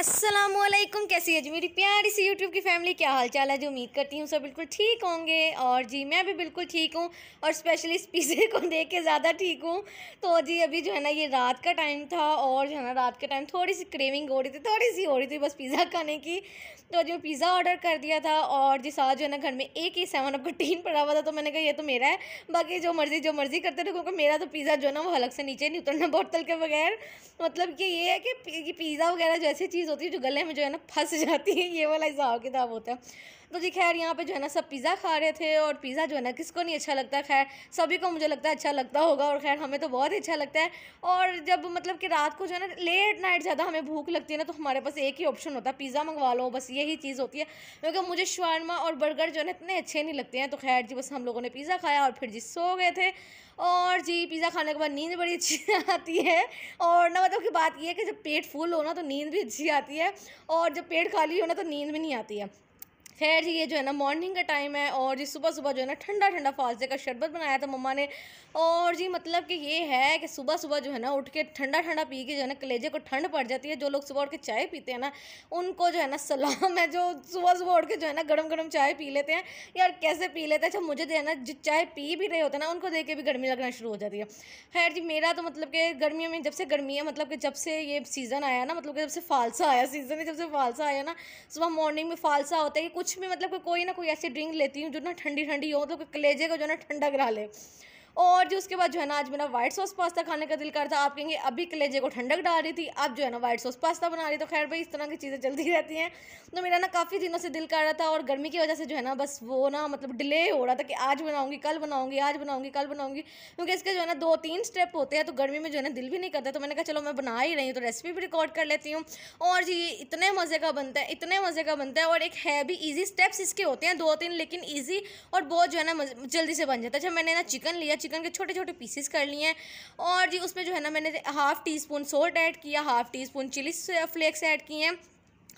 असलम कैसी है जी मेरी प्यारी सी यूट्यूब की फैमिली क्या हाल चाल है जो उम्मीद करती हूँ सब बिल्कुल ठीक होंगे और जी मैं भी बिल्कुल ठीक हूँ और स्पेशली इस पिज़्ज़े को देख के ज़्यादा ठीक हूँ तो जी अभी जो है ना ये रात का टाइम था और जो है ना रात के टाइम थोड़ी सी क्रेविंग हो रही थी थोड़ी सी हो रही थी बस पिज़्ज़ा खाने की तो जी पिज़्ज़ा ऑर्डर कर दिया था और जिस साथ जो है ना घर में एक ही सेवन अप का टीन पड़ा हुआ था तो मैंने कहा ये तो मेरा है बाकी जो मर्ज़ी जो मर्ज़ी करते थे क्योंकि मेरा तो पिज़्ज़ा जो है ना वो अलग से नीचे नहीं उतरना बोतल के बगैर मतलब कि ये है कि पिज़्ज़ा वगैरह जैसी चीज़ चीज़ होती है जो गले में जो है ना फंस जाती है ये वाला हिसाब किताब होता है तो जी खैर यहाँ पे जो है ना सब पिज़्ज़ा खा रहे थे और पिज़्ज़ा जो है ना किसको नहीं अच्छा लगता खैर सभी को मुझे लगता है अच्छा लगता होगा और खैर हमें तो बहुत ही अच्छा लगता है और जब मतलब कि रात को जो है ना लेट नाइट ज़्यादा हमें भूख लगती है ना तो हमारे पास एक ही ऑप्शन होता है पिज़्ज़ा मंगवा लो बस यही चीज़ होती है क्योंकि मुझे शवारमा और बर्गर जो है ना इतने अच्छे नहीं लगते हैं तो खैर जी बस हम लोगों ने पिज़्ज़ा खाया और फिर जी सो गए थे और जी पिज़्ज़ा खाने के बाद नींद बड़ी अच्छी आती है और ना मतलब की बात यह है कि जब पेट फुल हो ना तो नींद भी अच्छी आती है और जब पेट खाली हो ना तो नींद भी नहीं आती है खैर ये जो है ना मॉर्निंग का टाइम है और जी सुबह सुबह जो है ना ठंडा ठंडा फ़ालसे का शरबत बनाया था मम्मा ने और जी मतलब कि ये है कि सुबह सुबह जो है ना उठ के ठंडा ठंडा पी के जो है ना कलेजे को ठंड पड़ जाती है जो लोग सुबह उठ के चाय पीते हैं ना उनको जो है ना सलाम है जो सुबह सुबह उठ के जो है ना गर्म गर्म चाय पी लेते हैं यार कैसे पी लेते हैं अच्छा मुझे जो है ना जो चाय पी भी रहे होते हैं ना उनको देख के भी गर्मी लगना शुरू हो जाती है खैर जी मेरा तो मतलब कि गर्मियों में जब से गर्मी है मतलब कि जब से ये सीज़न आया ना मतलब कि जब से फालसा आया सीज़न है जब से फालसा आया ना सुबह मॉर्निंग में फालसा होता है कि कुछ कुछ भी मतलब कोई ना कोई ऐसी ड्रिंक लेती हूँ जो ना ठंडी ठंडी हो मतलब कलेजे को जो ना ठंडा करा ले और जो उसके बाद जो है ना आज मेरा व्हाइट सॉस पास्ता खाने का दिल करता आप कहेंगे अभी कलेजे को ठंडक डाल रही थी अब जो है ना व्हाइट सॉस पास्ता बना रही तो खैर भाई इस तरह की चीज़ें चलती रहती हैं तो मेरा ना काफ़ी दिनों से दिल कर रहा था और गर्मी की वजह से जो है ना बस वो ना मतलब डिले हो रहा था कि आज बनाऊँगी कल बनाऊँगी आज बनाऊँगी कल बनाऊँगी क्योंकि इसके जो है ना दो तीन स्टेप होते हैं तो गर्मी में जो है ना दिल भी नहीं करता तो मैंने कहा चलो मैं बना ही रही हूँ तो रेसिपी भी रिकॉर्ड कर लेती हूँ और जी इतने मज़े का बनता है इतने मज़े का बनता है और एक है भी ईजी स्टेप्स इसके होते हैं दो तीन लेकिन ईजी और बहुत जो है ना जल्दी से बन जाता है अच्छा मैंने ना चिकन लिया चिकन के छोटे छोटे पीसेस कर लिए हैं और जी उसमें जो है ना मैंने half teaspoon salt add किया half teaspoon chilli flakes add किए हैं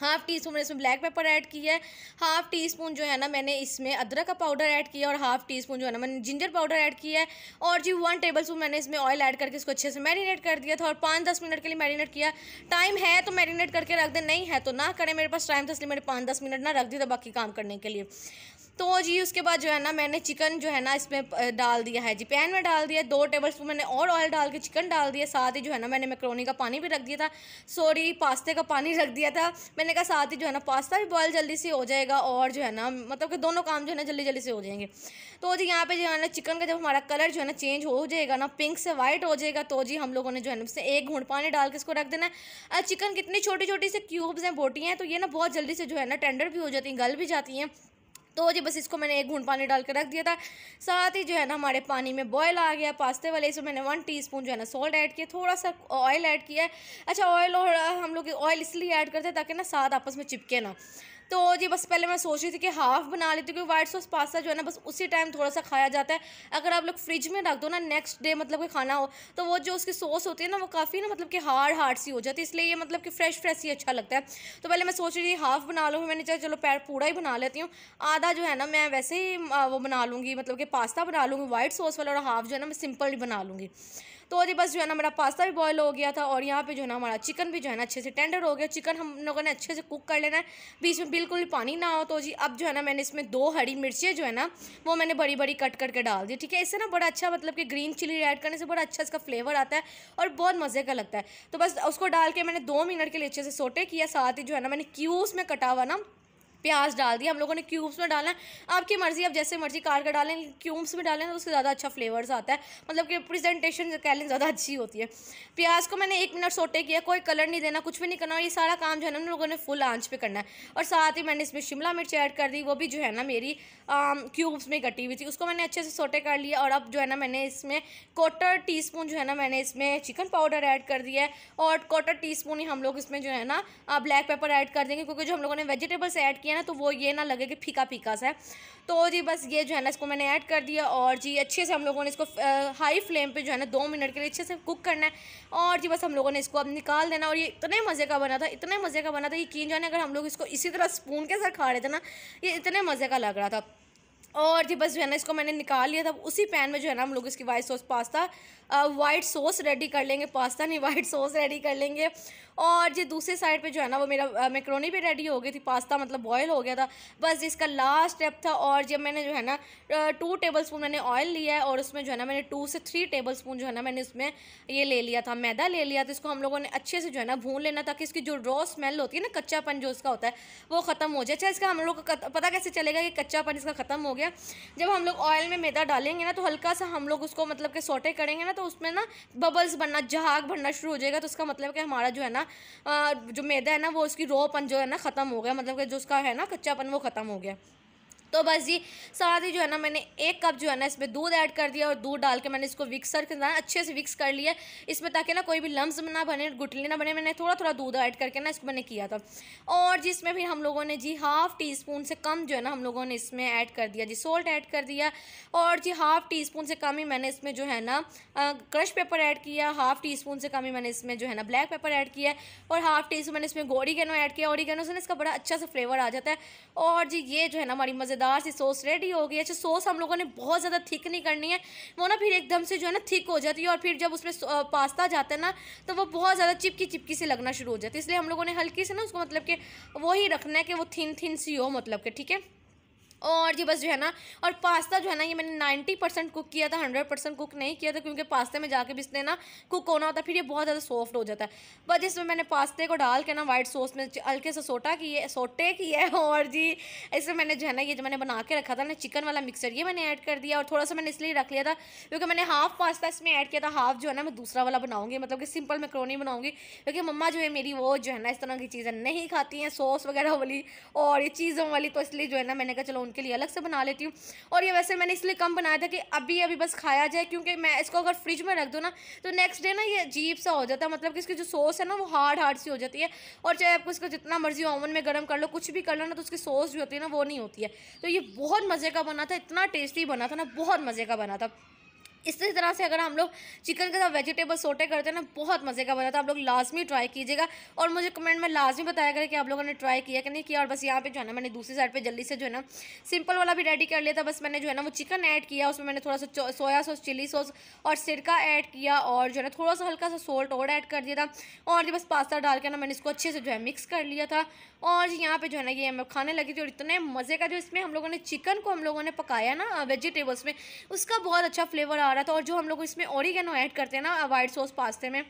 हाफ़ टी स्पून मैंने इसमें ब्लैक पेपर ऐड किया है हाफ़ टी स्पून जो है ना मैंने इसमें अदरक का पाउडर ऐड किया और हाफ़ टी स्पून जो है ना मैंने जिंजर पाउडर ऐड किया है और जी वन टेबल स्पून मैंने इसमें ऑयल ऐड करके इसको अच्छे से मैरिनेट कर दिया था और पाँच दस मिनट के लिए मैरिनेट किया टाइम है तो मैरिनेट करके रख दें नहीं है तो ना करें मेरे पास टाइम था तो इसलिए मैंने पाँच दस मिनट ना रख दिया था बाकी काम करने के लिए तो जी उसके बाद जो है ना मैंने चिकन जो है ना इसमें डाल दिया है जी पैन में डाल दिया दो टेबल स्पून मैंने और ऑयल डाल के चिकन डाल दिया साथ ही जो है ना मैंने मैक्रोनी का पानी भी रख दिया था सॉरी पास्ते का पानी रख दिया था मैंने कहा साथ ही जो है ना पास्ता भी बॉयल जल्दी से हो जाएगा और जो है ना मतलब कि दोनों काम जो है ना जल्दी जल्दी से हो जाएंगे तो जी यहाँ पे जो है ना चिकन का जब हमारा कलर जो है ना चेंज हो जाएगा ना पिंक से वाइट हो जाएगा तो जी हम लोगों ने जो है ना उससे एक घूट पानी डाल के इसको रख देना है चिकन कितनी छोटी छोटी से क्यूब्स हैं बोटियाँ हैं तो ये ना बहुत जल्दी से जो है ना टेंडर भी हो जाती हैं गल भी जाती हैं तो जी बस इसको मैंने एक घूंट पानी डाल के रख दिया था साथ ही जो है ना हमारे पानी में बॉयल आ गया पास्ते वाले इसमें मैंने वन टीस्पून जो है ना सॉल्ट ऐड किया थोड़ा सा ऑयल ऐड किया अच्छा ऑयल और हम लोग ऑयल इसलिए ऐड करते हैं ताकि ना साथ आपस में चिपके ना तो जी बस पहले मैं सोच रही थी कि हाफ़ बना लेती हूँ क्योंकि व्हाइट सॉस पास्ता जो है ना बस उसी टाइम थोड़ा सा खाया जाता है अगर आप लोग फ्रिज में रख दो ना नेक्स्ट डे मतलब कि खाना हो तो वो जो उसकी सॉस होती है ना वो काफ़ी ना मतलब कि हार्ड हार्ड सी हो जाती है इसलिए ये मतलब कि फ्रेश फ्रेश ही अच्छा लगता है तो पहले मैं सोच रही थी हाफ़ बना लूँ मैंने चाहे चलो पैर पूरा ही बना लेती हूँ आधा जो है ना मैं वैसे ही वो बना लूँगी मतलब कि पास्ता बना लूँगी वाइट सॉस वाला और हाफ़ जो है ना मैं सिंपल ही बना लूँगी तो अभी बस जो है ना मेरा पास्ता भी बॉयल हो गया था और यहाँ पे जो है ना हमारा चिकन भी जो है ना अच्छे से टेंडर हो गया चिकन हम लोगों ने अच्छे से कुक कर लेना है बीच में बिल्कुल भी पानी ना हो तो जी अब जो है ना मैंने इसमें दो हरी मिर्चें जो है ना वो मैंने बड़ी बड़ी कट करके डाल दी ठीक है इससे ना बड़ा अच्छा मतलब कि ग्रीन चिली ऐड करने से बड़ा अच्छा इसका फ्लेवर आता है और बहुत मज़े का लगता है तो बस उसको डाल के मैंने दो मिनट के लिए अच्छे से सोटे किया साथ ही जो है ना मैंने क्यूज़ में कटा हुआ ना प्याज डाल दिया हम लोगों ने क्यूब्स में डाला है आपकी मर्ज़ी आप जैसे मर्ज़ी काट कर डालें क्यूब्स में डालें तो उससे ज़्यादा अच्छा फ्लेवर्स आता है मतलब कि प्रेजेंटेशन कह लें ज़्यादा अच्छी होती है प्याज को मैंने एक मिनट सोटे किया कोई कलर नहीं देना कुछ भी नहीं करना और ये सारा काम जो है ना हम लोगों ने फुल आँच पर करना है और साथ ही मैंने इसमें शिमला मिर्च ऐड कर दी वो भी जो है ना मेरी क्यूब्स में कटी हुई थी उसको मैंने अच्छे से सोटे कर लिया और अब जो है ना मैंने इसमें क्वार्टर टी स्पून जो है ना मैंने इसमें चिकन पाउडर ऐड कर दिया है और क्वार्टर टी स्पून ही हम लोग इसमें जो है ना ब्लैक पेपर ऐड कर देंगे क्योंकि जो हम लोगों ने वेजिटेबल्स ऐड किया है ना तो वो ये ना लगे कि फीका फीका सा है तो जी बस ये जो है ना इसको मैंने ऐड कर दिया और जी अच्छे से हम लोगों ने इसको हाई फ्लेम पे जो है ना दो मिनट के लिए अच्छे से कुक करना है और जी बस हम लोगों ने इसको अब निकाल देना और ये इतने मज़े का बना था इतने मज़े का बना था यकीन जाने अगर हम लोग इसको इसी तरह स्पून के साथ खा रहे थे ना ये इतने मज़े का लग रहा था और जी बस जो है ना इसको मैंने निकाल लिया था उसी पैन में जो है ना हम लोग इसकी white sauce pasta white sauce ready कर लेंगे पास्ता नहीं वाइट सॉस रेडी कर लेंगे और जी दूसरी साइड पे जो है ना वो मेरा मैक्रोनी भी रेडी हो गई थी पास्ता मतलब बॉयल हो गया था बस इसका लास्ट स्टेप था और जब मैंने जो है ना टू टेबल स्पून मैंने ऑयल लिया है और उसमें जो है ना मैंने टू से थ्री टेबल स्पून जो है ना मैंने उसमें ये ले लिया था मैदा ले लिया था इसको हम लोगों ने अच्छे से जो है ना भून लेना ताकि इसकी जो रॉ स्मेल होती है ना कच्चापन जो उसका होता है वो ख़त्म हो जाए अच्छा इसका हम लोग को पता कैसे चलेगा कि कच्चापन इसका ख़त्म हो गया गया जब हम लोग ऑयल में मैदा डालेंगे ना तो हल्का सा हम लोग उसको मतलब के सोटे करेंगे ना तो उसमें ना बबल्स बनना जहाग बनना शुरू हो जाएगा तो उसका मतलब कि हमारा जो है ना जो मैदा है ना वो उसकी रोपन जो है ना ख़त्म हो गया मतलब कि जो उसका है ना कच्चापन वो ख़त्म हो गया तो बस जी साथ ही जो है ना मैंने एक कप जो है ना इसमें दूध ऐड कर दिया और दूध डाल के मैंने इसको विक्सर के अंदर अच्छे से विक्स कर लिया इसमें ताकि ना कोई भी लम्स ना बने गुटली ना बने मैंने थोड़ा थोड़ा दूध ऐड करके ना इसको मैंने किया था और जिसमें भी हम लोगों ने जी हाफ़ टी स्पून से कम जो है ना हम लोगों ने इसमें ऐड कर दिया जी सोल्ट ऐड कर दिया और जी हाफ़ टी स्पून से कम ही मैंने इसमें जो है ना क्रश पेपर ऐड किया हाफ़ टी स्पून से कम ही मैंने इसमें जो है ना ब्लैक पेपर ऐड किया और हाफ़ टी स्पून मैंने इसमें गोरी गनो ऐड किया ओरिगेनो से ना इसका बड़ा अच्छा सा फ्लेवर आ जाता है और जी ये जो है ना हमारी मज़ेदार मज़ेदार सी सॉस रेडी हो गई अच्छा सॉस हम लोगों ने बहुत ज़्यादा थिक नहीं करनी है वो ना फिर एकदम से जो है ना थिक हो जाती है और फिर जब उसमें पास्ता जाता है ना तो वो बहुत ज़्यादा चिपकी चिपकी से लगना शुरू हो जाती है इसलिए हम लोगों ने हल्की से ना उसको मतलब कि वो ही रखना है कि वो थिन थिन सी हो मतलब कि ठीक है और ये बस जो है ना और पास्ता जो है ना ये मैंने नाइन्टी परसेंट कुक किया था हंड्रेड परसेंट कुक नहीं किया था क्योंकि पास्ते में जाके भी इसने ना कुक होना होता है फिर ये बहुत ज़्यादा सॉफ्ट हो जाता है बस इसमें मैंने पास्ते को डाल के ना वाइट सॉस में हल्के से सोटा किए सोटे किए और जी इसमें मैंने जो है ना ये जो मैंने बना के रखा था ना चिकन वाला मिक्सर ये मैंने ऐड कर दिया और थोड़ा सा मैंने इसलिए रख लिया था क्योंकि मैंने हाफ पास्ता इसमें ऐड किया था हाफ जो है ना मैं दूसरा वाला बनाऊँगी मतलब कि सिंपल मैक्रोनी बनाऊँगी क्योंकि मम्मा जो है मेरी वो जो है ना इस तरह की चीज़ें नहीं खाती हैं सॉस वगैरह वाली और ये चीज़ों वाली तो इसलिए जो है ना मैंने कहा चलो उनके लिए अलग से बना लेती हूँ और ये वैसे मैंने इसलिए कम बनाया था कि अभी अभी बस खाया जाए क्योंकि मैं इसको अगर फ्रिज में रख दूँ ना तो नेक्स्ट डे ना ये अजीब सा हो जाता है मतलब कि इसकी जो सॉस है ना वो हार्ड हार्ड सी हो जाती है और चाहे आपको इसको जितना मर्जी ओवन में गर्म कर लो कुछ भी कर लो ना तो उसकी सॉस जो होती है ना वो नहीं होती है तो ये बहुत मज़े का बना था इतना टेस्टी बना था ना बहुत मज़े का बना था इसी तरह से अगर हम लोग चिकन के साथ वेजिटेबल सोटे करते हैं ना बहुत मज़े का बना था आप लोग लाजमी ट्राई कीजिएगा और मुझे कमेंट में लाजमी बताया करें कि आप लोगों ने ट्राई किया कि नहीं किया और बस यहाँ पे जो है ना मैंने दूसरी साइड पे जल्दी से जो है ना सिंपल वाला भी रेडी कर लिया था बस मैंने जो है ना वो चिकन ऐड किया उसमें मैंने थोड़ा सा सोया सॉस चिली सॉस और सिरका ऐड किया और जो है ना थोड़ा सा हल्का सा सोल्ट और ऐड कर दिया था और बस पास्ता डाल के ना मैंने इसको अच्छे से जो है मिक्स कर लिया था और यहाँ पर जो है ना ये मैं खाने लगी थी और इतने मज़े का जो इसमें हम लोगों ने चिकन को हम लोगों ने पकाया ना वेजिटेबल्स में उसका बहुत अच्छा फ्लेवर आ आ रहा था और जो हम लोग इसमें ऑरिगेनो ऐड करते हैं ना वाइट सॉस पास्ते में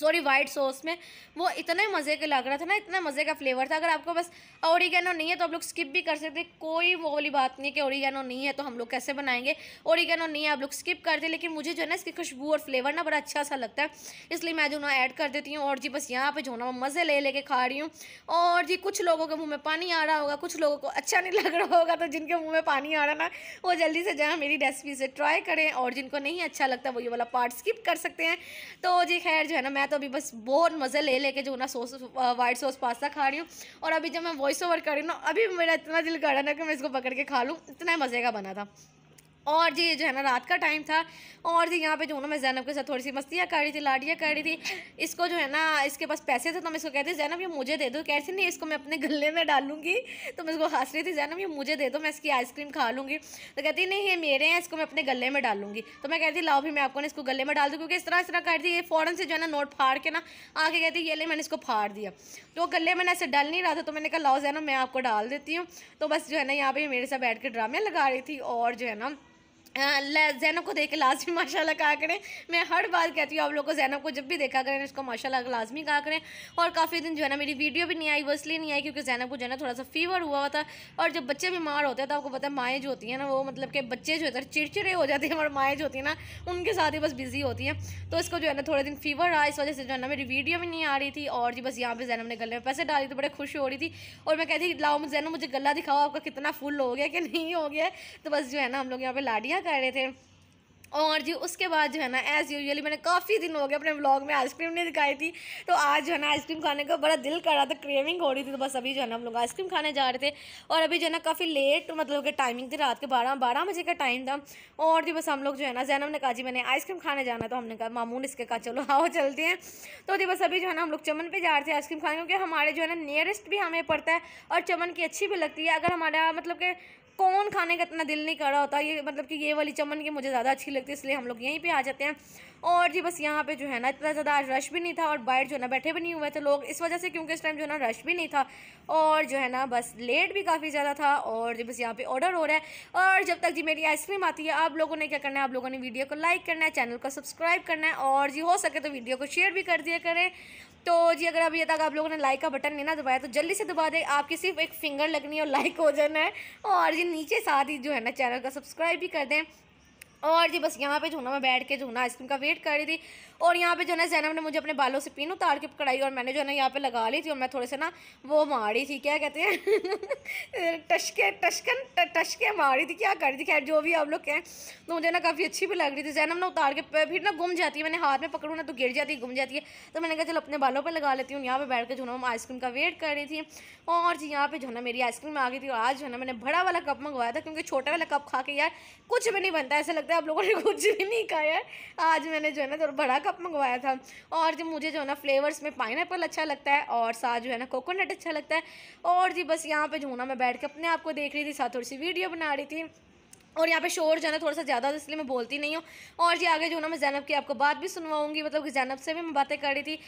सॉरी वाइट सॉस में वो इतने मज़े के लग रहा था ना इतना मज़े का फ्लेवर था अगर आपको बस ओरिगेनो नहीं है तो आप लोग स्किप भी कर सकते कोई वो वाली बात नहीं कि ओरिगेनो नहीं है तो हम लोग कैसे बनाएंगे ओरिगेनो नहीं है आप लोग स्किप कर दें लेकिन मुझे जो है ना इसकी खुशबू और फ्लेवर ना बड़ा अच्छा सा लगता है इसलिए मैं जो ना ऐड कर देती हूँ और जी बस यहाँ पर जो ना मज़े ले लेके खा रही हूँ और जी कुछ लोगों के मुँह में पानी आ रहा होगा कुछ लोगों को अच्छा नहीं लग रहा होगा तो जिनके मुँह में पानी आ रहा ना वो जल्दी से जाए मेरी रेसिपी से ट्राई करें और जिनको नहीं अच्छा लगता वो ये वाला पार्ट स्किप कर सकते हैं तो जी खैर जो है ना मैं तो अभी बस बहुत मज़े ले लेके जो ना सॉस वाइट सॉस पास्ता खा रही हूँ और अभी जब मैं वॉइस ओवर कर रही हूँ ना अभी मेरा इतना दिल कर रहा ना कि मैं इसको पकड़ के खा लूँ इतना मज़े का बना था और जी जो है ना रात का टाइम था और जी यहाँ पे जो है ना मैं जैनब के साथ थोड़ी सी मस्तियाँ कर रही थी लाडियाँ कर रही थी इसको जो है ना इसके पास पैसे थे तो मैं इसको कहती जैनब ये मुझे दे दो कैसे नहीं इसको मैं अपने गले में डालूंगी तो मैं इसको हंस रही थी जैनब ये मुझे दे दो मैं इसकी आइसक्रीम खा लूँगी तो कहती नहीं ये मेरे हैं इसको मैं अपने गले में डालूंगी तो मैं कहती लाओ भी मैं आपको इसको गले में डाल दूँ क्योंकि इस तरह इस तरह कर दी ये फ़ौरन से जो है ना नोट फाड़ के ना आके कहती ये ले मैंने इसको फाड़ दिया तो गले में ऐसे डल नहीं रहा था तो मैंने कहा लाओ जैनब मैं आपको डाल देती हूँ तो बस जो है ना यहाँ पर मेरे साथ बैठ के ड्रामे लगा रही थी और जो है ना जैनब को देख के लाजमी माशाल्लाह कहा करें मैं हर बार कहती हूँ आप लोगों को जैनब को जब भी देखा करें उसको माशाल्लाह लाजमी कहा करें और काफ़ी दिन जो है ना मेरी वीडियो भी नहीं आई वो इसलिए नहीं आई क्योंकि जैनब को जो है ना थोड़ा सा फीवर हुआ था और जब बच्चे बीमार होते हैं तो आपको पता है माएँ जो होती हैं ना वो मतलब कि बच्चे जो होते हैं चिड़चिड़े हो जाते हैं और माएँ जो होती हैं ना उनके साथ ही बस बिज़ी होती हैं तो इसको जो है ना थोड़े दिन फीवर रहा इस वजह से जो है ना मेरी वीडियो भी नहीं आ रही थी और जी बस यहाँ पर जैनब ने गले में पैसे डाली तो बड़े खुश हो रही थी और मैं कहती लाओ जैनब मुझे गला दिखाओ आपका कितना फुल हो गया कि नहीं हो गया तो बस जो है ना हम लोग यहाँ पर लाडिया मज़ा कर रहे थे और जी उसके बाद जो है ना एज़ यूजली मैंने काफ़ी दिन हो गए अपने व्लॉग में आइसक्रीम नहीं दिखाई थी तो आज जो है ना आइसक्रीम खाने का बड़ा दिल कर रहा था क्रेविंग हो रही थी तो बस अभी जो है ना हम लोग आइसक्रीम खाने जा रहे थे और अभी जो है ना काफ़ी लेट मतलब कि टाइमिंग थी रात के बारह बारह बजे का टाइम था और जी बस हम लोग जो है ना जैनम ने कहा जी मैंने आइसक्रीम खाने जाना है तो हमने कहा मामून इसके कहा चलो आओ चलते हैं तो जी बस अभी जो है ना हम लोग चमन पर जा रहे थे आइसक्रीम खाने क्योंकि हमारे जो है ना नियरेस्ट भी हमें पड़ता है और चमन की अच्छी भी लगती है अगर हमारा मतलब के कौन खाने का इतना दिल नहीं कर रहा होता ये मतलब कि ये वाली चमन की मुझे ज़्यादा अच्छी लगती है इसलिए हम लोग यहीं पर आ जाते हैं और जी बस यहाँ पे जो है ना इतना ज़्यादा आज रश भी नहीं था और बाइट जो है ना बैठे भी नहीं हुए थे लोग इस वजह से क्योंकि इस टाइम जो है ना रश भी नहीं था और जो है ना बस लेट भी काफ़ी ज़्यादा था और जी बस यहाँ पे ऑर्डर हो रहा है और जब तक जी मेरी आइसक्रीम आती है आप लोगों ने क्या करना है आप लोगों ने वीडियो को लाइक करना है चैनल को सब्सक्राइब करना है और जी हो सके तो वीडियो को शेयर भी कर दिया करें तो जी अगर अभी तक आप लोगों ने लाइक का बटन नहीं ना दबाया तो जल्दी से दबा दें आपकी सिर्फ एक फिंगर लगनी है और लाइक हो जाना है और जी नीचे साथ ही जो है ना चैनल का सब्सक्राइब भी कर दें और जी बस यहाँ पे जो ना मैं बैठ के जो ना आइसक्रीम का वेट कर रही थी और यहाँ पे जो ना जैनब ने मुझे अपने बालों से पीनू उतार के पकड़ाई और मैंने जो ना यहाँ पे लगा ली थी और मैं थोड़े से ना वो मारी थी क्या कहते हैं टशके टशकन टशके मारी थी क्या कर रही थी खैर जो भी आप लोग कहें तो मुझे ना काफ़ी अच्छी भी लग रही थी जैनब ना उतार के फिर ना गुम जाती है मैंने हाथ में पकड़ू ना तो गिर जाती है गुम जाती है तो मैंने कहा चलो अपने बालों पर लगा लेती हूँ यहाँ पर बैठ के जो ना हम आइसक्रीम का वेट कर रही थी और जी यहाँ पर जो ना मेरी आइसक्रीम आ गई थी और आज जो ना मैंने बड़ा वाला कप मंगवाया था क्योंकि छोटा वाला कप खा के यार कुछ भी नहीं बनता ऐसा लगता लगता है आप लोगों ने कुछ भी नहीं खाया है आज मैंने जो है ना थोड़ा बड़ा कप मंगवाया था और जी मुझे जो है ना फ्लेवर्स में पाइन अच्छा लगता है और साथ जो है ना कोकोनट अच्छा लगता है और जी बस यहाँ पर जो ना मैं बैठ के अपने आप को देख रही थी साथ थोड़ी सी वीडियो बना रही थी और यहाँ पे शोर जो है ना थोड़ा सा ज़्यादा इसलिए मैं बोलती नहीं हूँ और जी आगे जो ना मैं जैनब की आपको बात भी सुनवाऊंगी मतलब कि जैनब से भी मैं बातें कर रही थी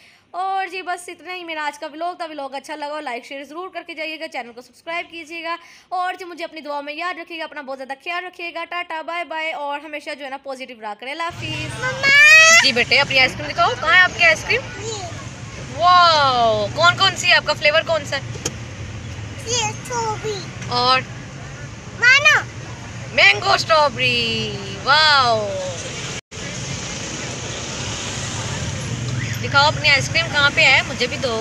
और जी बस इतना ही मेरा आज का व्लॉग था व्लॉग अच्छा लगा और लाइक शेयर ज़रूर करके जाइएगा चैनल को सब्सक्राइब कीजिएगा और जी मुझे अपनी दुआ में याद रखिएगा अपना बहुत ज़्यादा ख्याल रखिएगा टाटा बाय बाय और हमेशा जो है ना पॉजिटिव रहा करें लाफिज जी बेटे अपनी आइसक्रीम दिखाओ कहाँ है आपकी आइसक्रीम वाह कौन कौन सी है आपका फ्लेवर कौन सा और मानो मैंगो स्ट्रॉबेरी वाओ दिखाओ अपनी आइसक्रीम कहाँ पे है मुझे भी दो